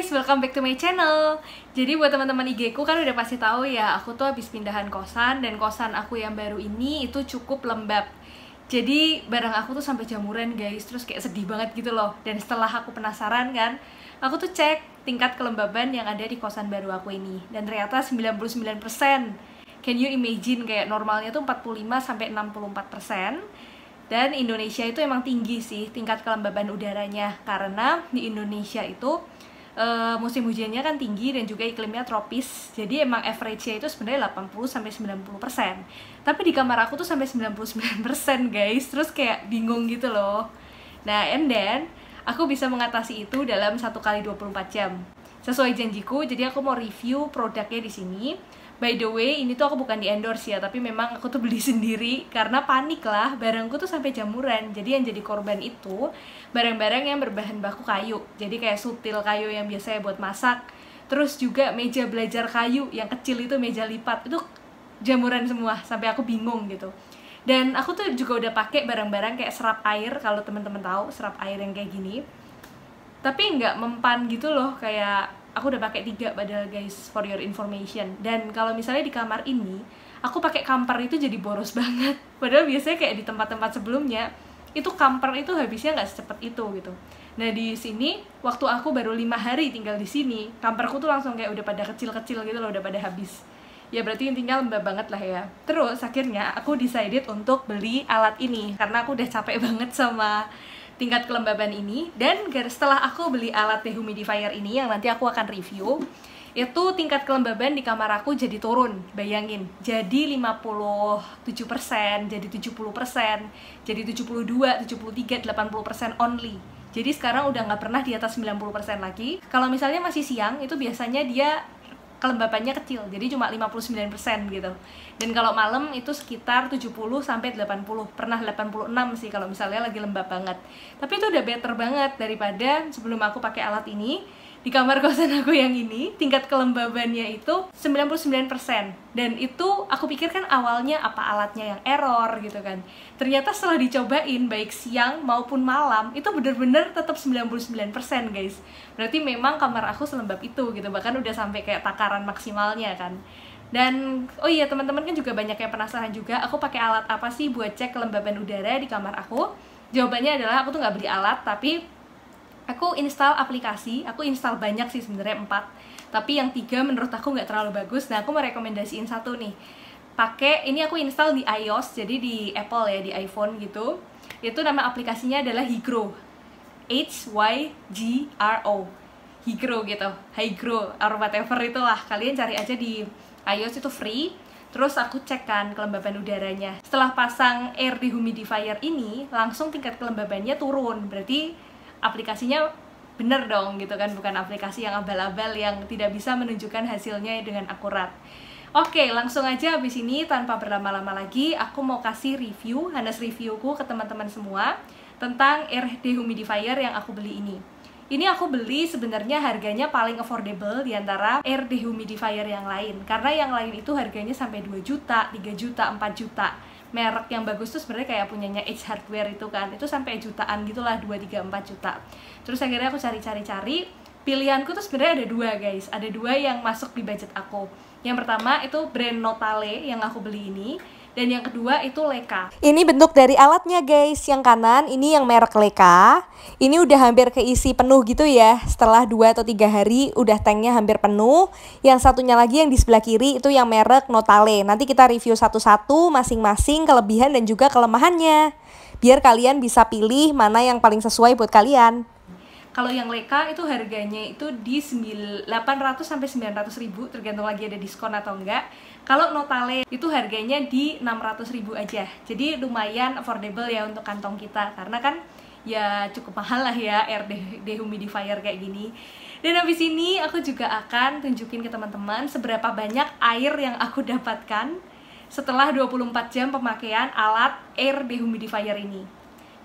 guys, welcome back to my channel. Jadi buat teman-teman IG ku kan udah pasti tahu ya, aku tuh habis pindahan kosan dan kosan aku yang baru ini itu cukup lembab. Jadi barang aku tuh sampai jamuran guys, terus kayak sedih banget gitu loh. Dan setelah aku penasaran kan, aku tuh cek tingkat kelembaban yang ada di kosan baru aku ini dan ternyata 99%. Can you imagine kayak normalnya tuh 45 sampai 64%. Dan Indonesia itu emang tinggi sih tingkat kelembaban udaranya karena di Indonesia itu uh, musim hujannya kan tinggi dan juga iklimnya tropis. Jadi emang average-nya itu sebenarnya 80 sampai 90%. Tapi di kamar aku tuh sampai 99% guys. Terus kayak bingung gitu loh. Nah, and then aku bisa mengatasi itu dalam satu kali 24 jam. Sesuai janjiku, jadi aku mau review produknya di sini by the way ini tuh aku bukan di endorse ya tapi memang aku tuh beli sendiri karena panik lah barangku tuh sampai jamuran jadi yang jadi korban itu barang-barang yang berbahan baku kayu jadi kayak sutil kayu yang biasanya buat masak terus juga meja belajar kayu yang kecil itu meja lipat itu jamuran semua sampai aku bingung gitu dan aku tuh juga udah pakai barang-barang kayak serap air kalau teman-teman tahu serap air yang kayak gini tapi nggak mempan gitu loh kayak aku udah pakai tiga padahal guys for your information dan kalau misalnya di kamar ini aku pakai kamper itu jadi boros banget padahal biasanya kayak di tempat-tempat sebelumnya itu kamper itu habisnya nggak secepat itu gitu nah di sini waktu aku baru lima hari tinggal di sini kamperku tuh langsung kayak udah pada kecil-kecil gitu loh udah pada habis ya berarti intinya lembab banget lah ya terus akhirnya aku decided untuk beli alat ini karena aku udah capek banget sama tingkat kelembaban ini dan setelah aku beli alat dehumidifier ini yang nanti aku akan review itu tingkat kelembaban di kamar aku jadi turun bayangin jadi 57% jadi 70% jadi 72 73 80% only jadi sekarang udah nggak pernah di atas 90% lagi kalau misalnya masih siang itu biasanya dia kelembapannya kecil jadi cuma 59% gitu dan kalau malam itu sekitar 70 sampai 80 pernah 86 sih kalau misalnya lagi lembab banget tapi itu udah better banget daripada sebelum aku pakai alat ini di kamar kosan aku yang ini tingkat kelembabannya itu 99% dan itu aku pikirkan awalnya apa alatnya yang error gitu kan ternyata setelah dicobain baik siang maupun malam itu bener-bener tetap 99% guys berarti memang kamar aku selembab itu gitu bahkan udah sampai kayak takaran maksimalnya kan dan oh iya teman-teman kan juga banyak yang penasaran juga aku pakai alat apa sih buat cek kelembaban udara di kamar aku jawabannya adalah aku tuh nggak beli alat tapi aku install aplikasi aku install banyak sih sebenarnya empat tapi yang tiga menurut aku nggak terlalu bagus nah aku merekomendasiin satu nih pakai ini aku install di iOS jadi di Apple ya di iPhone gitu itu nama aplikasinya adalah Higro H Y G R O Higro gitu Higro or whatever itulah kalian cari aja di iOS itu free Terus aku cek kan kelembaban udaranya. Setelah pasang air dehumidifier ini, langsung tingkat kelembabannya turun. Berarti aplikasinya bener dong gitu kan bukan aplikasi yang abal-abal yang tidak bisa menunjukkan hasilnya dengan akurat Oke, langsung aja habis ini tanpa berlama-lama lagi aku mau kasih review, Hanes reviewku ke teman-teman semua tentang RD Humidifier yang aku beli ini. Ini aku beli sebenarnya harganya paling affordable di antara air dehumidifier yang lain karena yang lain itu harganya sampai 2 juta, 3 juta, 4 juta merek yang bagus tuh sebenarnya kayak punyanya Edge Hardware itu kan itu sampai jutaan gitulah dua tiga empat juta. Terus akhirnya aku cari-cari-cari pilihanku tuh sebenarnya ada dua guys ada dua yang masuk di budget aku yang pertama itu brand Notale yang aku beli ini dan yang kedua itu Leka. Ini bentuk dari alatnya guys, yang kanan ini yang merek Leka, ini udah hampir keisi penuh gitu ya, setelah dua atau tiga hari udah tanknya hampir penuh, yang satunya lagi yang di sebelah kiri itu yang merek Notale, nanti kita review satu-satu masing-masing kelebihan dan juga kelemahannya, biar kalian bisa pilih mana yang paling sesuai buat kalian. Kalau yang Leka itu harganya itu di 800 sampai 900 ribu tergantung lagi ada diskon atau enggak. Kalau Notale itu harganya di 600 ribu aja. Jadi lumayan affordable ya untuk kantong kita karena kan ya cukup mahal lah ya air dehumidifier kayak gini dan habis ini aku juga akan tunjukin ke teman-teman seberapa banyak air yang aku dapatkan setelah 24 jam pemakaian alat air dehumidifier ini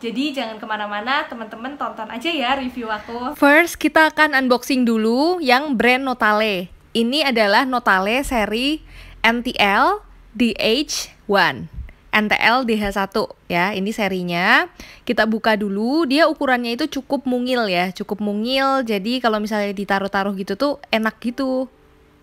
jadi jangan kemana-mana, teman-teman tonton aja ya review aku. First, kita akan unboxing dulu yang brand Notale. Ini adalah Notale seri NTL DH1. NTL DH1 ya, ini serinya. Kita buka dulu, dia ukurannya itu cukup mungil ya, cukup mungil. Jadi kalau misalnya ditaruh-taruh gitu tuh enak gitu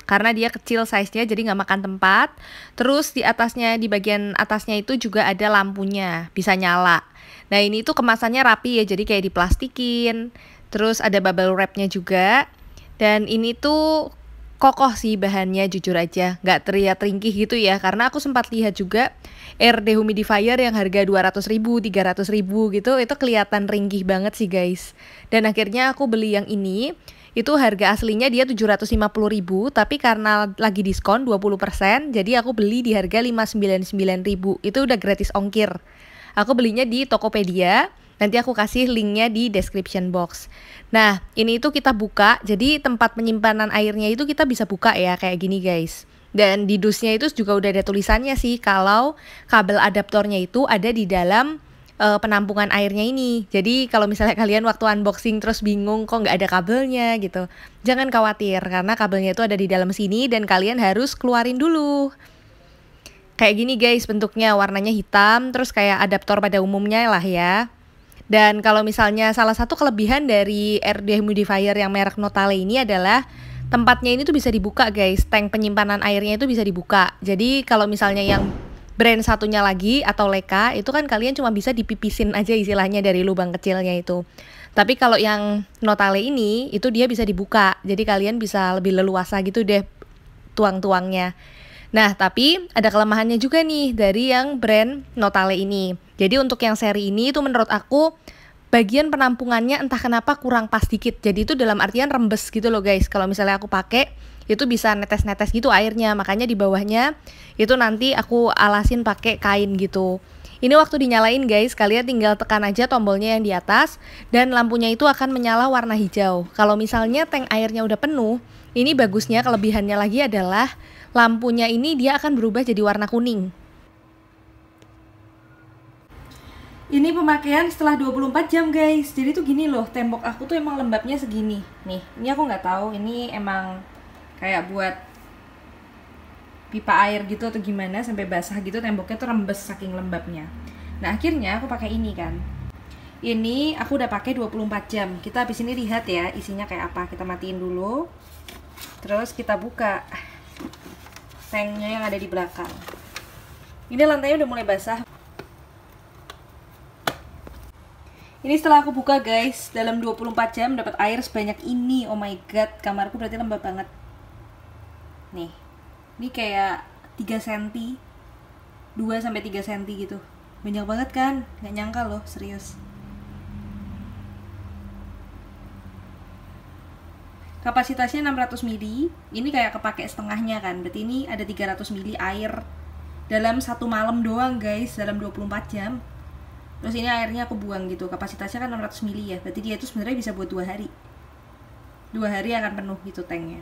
karena dia kecil size-nya jadi nggak makan tempat. Terus di atasnya di bagian atasnya itu juga ada lampunya, bisa nyala. Nah, ini tuh kemasannya rapi ya, jadi kayak diplastikin. Terus ada bubble wrap-nya juga. Dan ini tuh kokoh sih bahannya jujur aja nggak terlihat ringkih gitu ya karena aku sempat lihat juga air dehumidifier yang harga dua ratus ribu 300 ribu gitu itu kelihatan ringkih banget sih guys dan akhirnya aku beli yang ini itu harga aslinya dia 750.000 tapi karena lagi diskon 20% jadi aku beli di harga 599.000 itu udah gratis ongkir aku belinya di Tokopedia nanti aku kasih linknya di description box nah ini itu kita buka jadi tempat penyimpanan airnya itu kita bisa buka ya kayak gini guys dan di dusnya itu juga udah ada tulisannya sih kalau kabel adaptornya itu ada di dalam uh, penampungan airnya ini. Jadi kalau misalnya kalian waktu unboxing terus bingung kok nggak ada kabelnya gitu, jangan khawatir karena kabelnya itu ada di dalam sini dan kalian harus keluarin dulu. Kayak gini guys bentuknya warnanya hitam terus kayak adaptor pada umumnya lah ya. Dan kalau misalnya salah satu kelebihan dari air dehumidifier yang merek Notale ini adalah tempatnya ini tuh bisa dibuka guys, tank penyimpanan airnya itu bisa dibuka. Jadi kalau misalnya yang brand satunya lagi atau leka itu kan kalian cuma bisa dipipisin aja istilahnya dari lubang kecilnya itu. Tapi kalau yang notale ini itu dia bisa dibuka. Jadi kalian bisa lebih leluasa gitu deh tuang-tuangnya. Nah, tapi ada kelemahannya juga nih dari yang brand Notale ini. Jadi untuk yang seri ini itu menurut aku bagian penampungannya entah kenapa kurang pas dikit. Jadi itu dalam artian rembes gitu loh guys. Kalau misalnya aku pakai itu bisa netes-netes gitu airnya. Makanya di bawahnya itu nanti aku alasin pakai kain gitu. Ini waktu dinyalain guys, kalian tinggal tekan aja tombolnya yang di atas dan lampunya itu akan menyala warna hijau. Kalau misalnya tank airnya udah penuh, ini bagusnya kelebihannya lagi adalah lampunya ini dia akan berubah jadi warna kuning. ini pemakaian setelah 24 jam guys jadi tuh gini loh tembok aku tuh emang lembabnya segini nih ini aku nggak tahu ini emang kayak buat pipa air gitu atau gimana sampai basah gitu temboknya tuh rembes saking lembabnya nah akhirnya aku pakai ini kan ini aku udah pakai 24 jam kita habis ini lihat ya isinya kayak apa kita matiin dulu terus kita buka tanknya yang ada di belakang ini lantainya udah mulai basah Ini setelah aku buka guys, dalam 24 jam dapat air sebanyak ini. Oh my god, kamarku berarti lembab banget. Nih. Ini kayak 3 cm. 2 sampai 3 cm gitu. Banyak banget kan? Gak nyangka loh, serius. Kapasitasnya 600 mili. Ini kayak kepake setengahnya kan. Berarti ini ada 300 mili air dalam satu malam doang guys, dalam 24 jam terus ini airnya aku buang gitu kapasitasnya kan 600 mili ya berarti dia itu sebenarnya bisa buat dua hari dua hari akan penuh gitu tanknya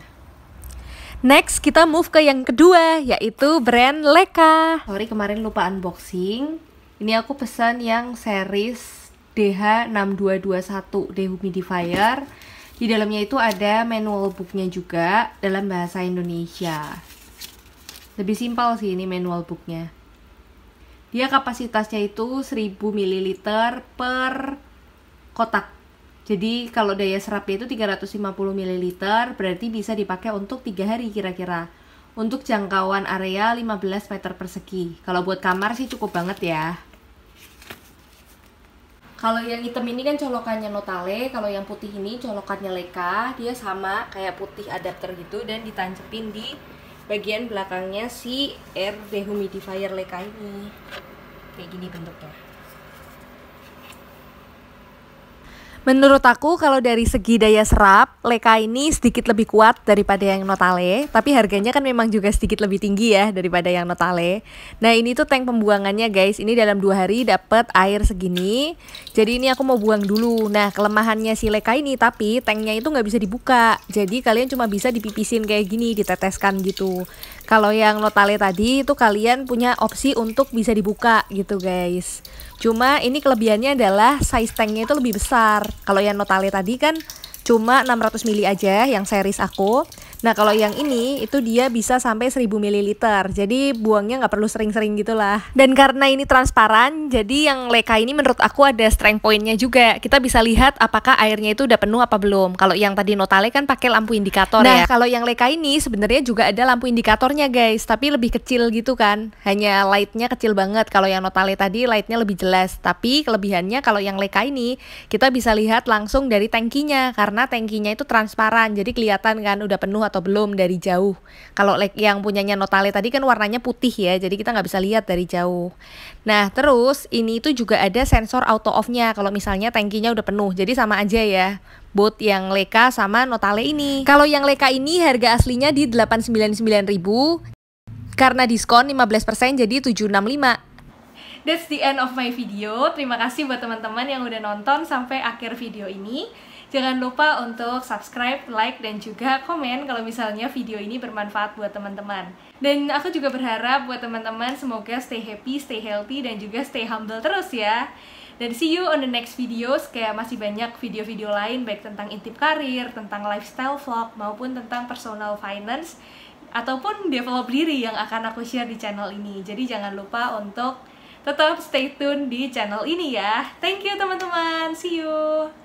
Next kita move ke yang kedua yaitu brand Leka. Sorry kemarin lupa unboxing. Ini aku pesan yang series DH6221 dehumidifier. Di dalamnya itu ada manual booknya juga dalam bahasa Indonesia. Lebih simpel sih ini manual booknya. Dia kapasitasnya itu 1000 ml per kotak. Jadi kalau daya serapnya itu 350 ml berarti bisa dipakai untuk 3 hari kira-kira. Untuk jangkauan area 15 meter persegi. Kalau buat kamar sih cukup banget ya. Kalau yang hitam ini kan colokannya Notale, kalau yang putih ini colokannya Leka. Dia sama kayak putih adapter gitu dan ditancepin di bagian belakangnya si air dehumidifier leka ini kayak gini bentuknya Menurut aku kalau dari segi daya serap, Leka ini sedikit lebih kuat daripada yang Notale, tapi harganya kan memang juga sedikit lebih tinggi ya daripada yang Notale. Nah ini tuh tank pembuangannya guys, ini dalam dua hari dapat air segini, jadi ini aku mau buang dulu. Nah kelemahannya si Leka ini tapi tanknya itu nggak bisa dibuka, jadi kalian cuma bisa dipipisin kayak gini, diteteskan gitu. Kalau yang notale tadi itu kalian punya opsi untuk bisa dibuka gitu guys. Cuma ini kelebihannya adalah size tanknya itu lebih besar. Kalau yang notale tadi kan cuma 600 mili aja yang series aku. Nah kalau yang ini itu dia bisa sampai 1000 ml. Jadi buangnya nggak perlu sering-sering gitu lah Dan karena ini transparan, jadi yang leka ini menurut aku ada strength pointnya juga. Kita bisa lihat apakah airnya itu udah penuh apa belum. Kalau yang tadi notale kan pakai lampu indikator nah, ya. Nah kalau yang leka ini sebenarnya juga ada lampu indikatornya guys, tapi lebih kecil gitu kan. Hanya lightnya kecil banget. Kalau yang notale tadi lightnya lebih jelas. Tapi kelebihannya kalau yang leka ini kita bisa lihat langsung dari tankinya karena tankinya itu transparan. Jadi kelihatan kan udah penuh atau atau belum dari jauh. Kalau like yang punyanya Notale tadi kan warnanya putih ya, jadi kita nggak bisa lihat dari jauh. Nah terus ini itu juga ada sensor auto off-nya kalau misalnya tangkinya udah penuh, jadi sama aja ya Boat yang Leka sama Notale ini. Kalau yang Leka ini harga aslinya di 899.000 karena diskon 15% jadi 765 that's the end of my video. Terima kasih buat teman-teman yang udah nonton sampai akhir video ini. Jangan lupa untuk subscribe, like, dan juga komen kalau misalnya video ini bermanfaat buat teman-teman. Dan aku juga berharap buat teman-teman semoga stay happy, stay healthy, dan juga stay humble terus ya. Dan see you on the next videos, kayak masih banyak video-video lain baik tentang intip karir, tentang lifestyle vlog, maupun tentang personal finance, ataupun develop diri yang akan aku share di channel ini. Jadi jangan lupa untuk tetap stay tune di channel ini ya. Thank you teman-teman, see you!